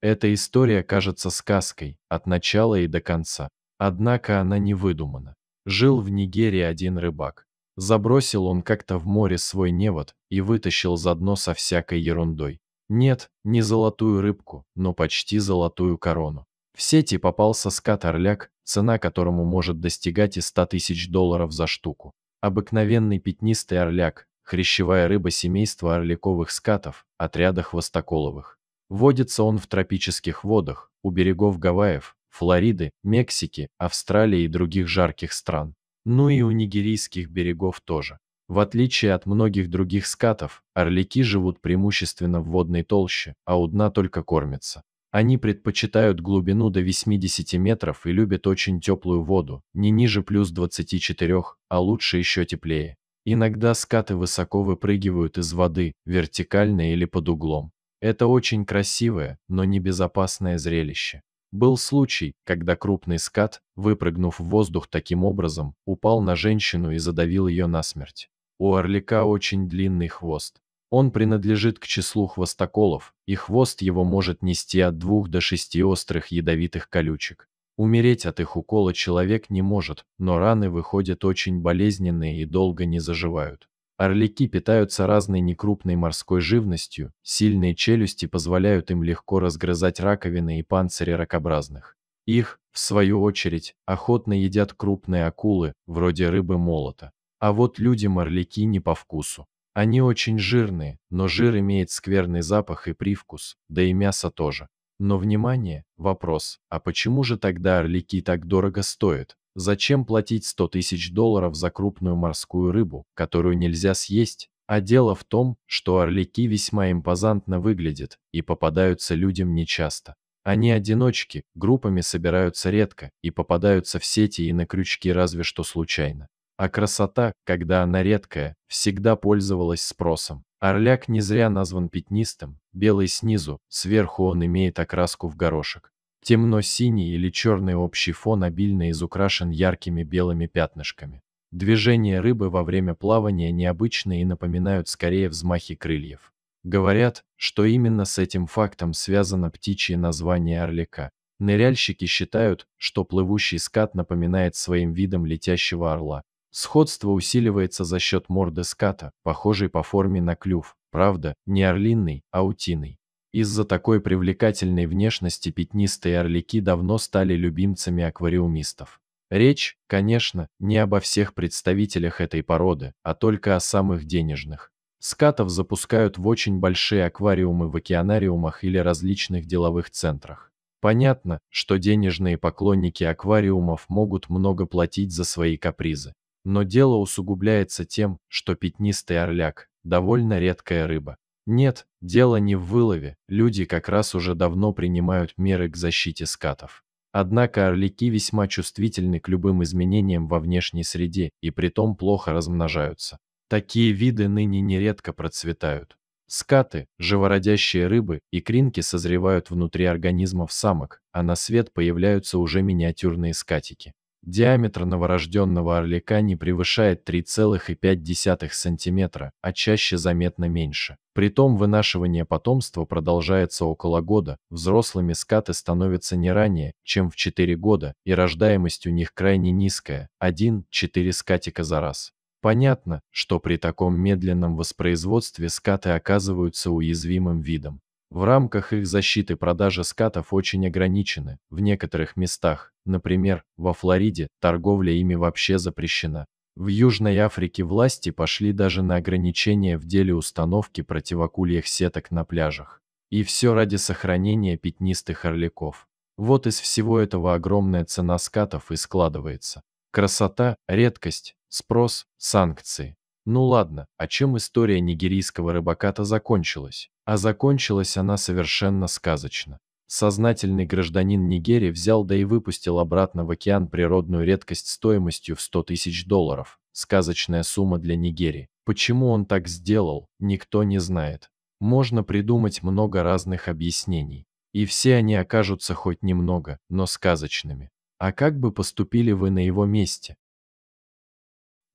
Эта история кажется сказкой от начала и до конца. Однако она не выдумана. Жил в Нигерии один рыбак. Забросил он как-то в море свой невод и вытащил за дно со всякой ерундой. Нет, не золотую рыбку, но почти золотую корону. В сети попался скат-орляк, цена которому может достигать и 100 тысяч долларов за штуку. Обыкновенный пятнистый орляк, хрящевая рыба семейства орликовых скатов, отряда хвостоколовых. Водится он в тропических водах, у берегов Гавайев, Флориды, Мексики, Австралии и других жарких стран. Ну и у нигерийских берегов тоже. В отличие от многих других скатов, орлики живут преимущественно в водной толще, а у дна только кормятся. Они предпочитают глубину до 80 метров и любят очень теплую воду, не ниже плюс 24, а лучше еще теплее. Иногда скаты высоко выпрыгивают из воды, вертикально или под углом. Это очень красивое, но небезопасное зрелище. Был случай, когда крупный скат, выпрыгнув в воздух таким образом, упал на женщину и задавил ее насмерть. У орлика очень длинный хвост. Он принадлежит к числу хвостоколов, и хвост его может нести от двух до шести острых ядовитых колючек. Умереть от их укола человек не может, но раны выходят очень болезненные и долго не заживают. Орлики питаются разной некрупной морской живностью, сильные челюсти позволяют им легко разгрызать раковины и панцири ракообразных. Их, в свою очередь, охотно едят крупные акулы, вроде рыбы молота. А вот людям орлики не по вкусу. Они очень жирные, но жир имеет скверный запах и привкус, да и мясо тоже. Но внимание, вопрос, а почему же тогда орлики так дорого стоят? Зачем платить 100 тысяч долларов за крупную морскую рыбу, которую нельзя съесть? А дело в том, что орлики весьма импозантно выглядят и попадаются людям нечасто. Они одиночки, группами собираются редко и попадаются в сети и на крючки разве что случайно. А красота, когда она редкая, всегда пользовалась спросом. Орляк не зря назван пятнистым, белый снизу, сверху он имеет окраску в горошек. Темно-синий или черный общий фон обильно изукрашен яркими белыми пятнышками. Движения рыбы во время плавания необычные и напоминают скорее взмахи крыльев. Говорят, что именно с этим фактом связано птичье название орлика. Ныряльщики считают, что плывущий скат напоминает своим видом летящего орла. Сходство усиливается за счет морды ската, похожей по форме на клюв, правда, не орлиный, а утиный. Из-за такой привлекательной внешности пятнистые орлики давно стали любимцами аквариумистов. Речь, конечно, не обо всех представителях этой породы, а только о самых денежных. Скатов запускают в очень большие аквариумы в океанариумах или различных деловых центрах. Понятно, что денежные поклонники аквариумов могут много платить за свои капризы. Но дело усугубляется тем, что пятнистый орляк – довольно редкая рыба. Нет, дело не в вылове, люди как раз уже давно принимают меры к защите скатов. Однако орлики весьма чувствительны к любым изменениям во внешней среде и притом плохо размножаются. Такие виды ныне нередко процветают. Скаты, живородящие рыбы, и кринки созревают внутри организмов самок, а на свет появляются уже миниатюрные скатики. Диаметр новорожденного орлика не превышает 3,5 см, а чаще заметно меньше. Притом вынашивание потомства продолжается около года, взрослыми скаты становятся не ранее, чем в 4 года, и рождаемость у них крайне низкая – 1-4 скатика за раз. Понятно, что при таком медленном воспроизводстве скаты оказываются уязвимым видом. В рамках их защиты продажи скатов очень ограничены. В некоторых местах, например, во Флориде, торговля ими вообще запрещена. В Южной Африке власти пошли даже на ограничения в деле установки противокульях сеток на пляжах. И все ради сохранения пятнистых орликов. Вот из всего этого огромная цена скатов и складывается. Красота, редкость, спрос, санкции. Ну ладно, а чем история нигерийского рыбака-то закончилась? А закончилась она совершенно сказочно. Сознательный гражданин Нигерии взял да и выпустил обратно в океан природную редкость стоимостью в 100 тысяч долларов. Сказочная сумма для Нигерии. Почему он так сделал, никто не знает. Можно придумать много разных объяснений. И все они окажутся хоть немного, но сказочными. А как бы поступили вы на его месте?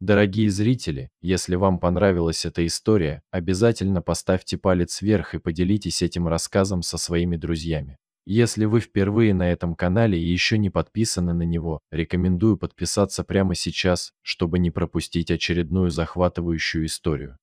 Дорогие зрители, если вам понравилась эта история, обязательно поставьте палец вверх и поделитесь этим рассказом со своими друзьями. Если вы впервые на этом канале и еще не подписаны на него, рекомендую подписаться прямо сейчас, чтобы не пропустить очередную захватывающую историю.